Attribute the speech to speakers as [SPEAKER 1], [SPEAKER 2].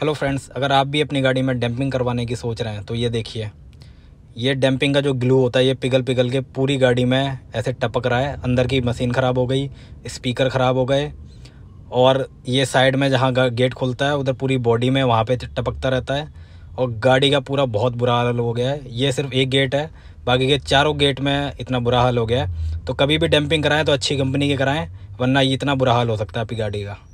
[SPEAKER 1] hello friends अगर आप भी अपनी गाड़ी में डैम्पिंग करवाने की सोच रहे हैं तो ये देखिए ये डैम्पिंग का जो ग्लू होता है ये पिघल पिघल के पूरी गाड़ी में ऐसे टपक रहा है अंदर की मशीन ख़राब हो गई स्पीकर ख़राब हो गए और ये साइड में जहाँ गेट खुलता है उधर पूरी बॉडी में वहाँ पे टपकता रहता है और गाड़ी का पूरा बहुत बुरा हाल हो गया है ये सिर्फ एक गेट है बाकी के चारों गेट में इतना बुरा हाल हो गया है तो कभी भी डैम्पिंग कराएं तो अच्छी कंपनी की कराएं वरना ये इतना बुरा हाल हो सकता है आपकी गाड़ी का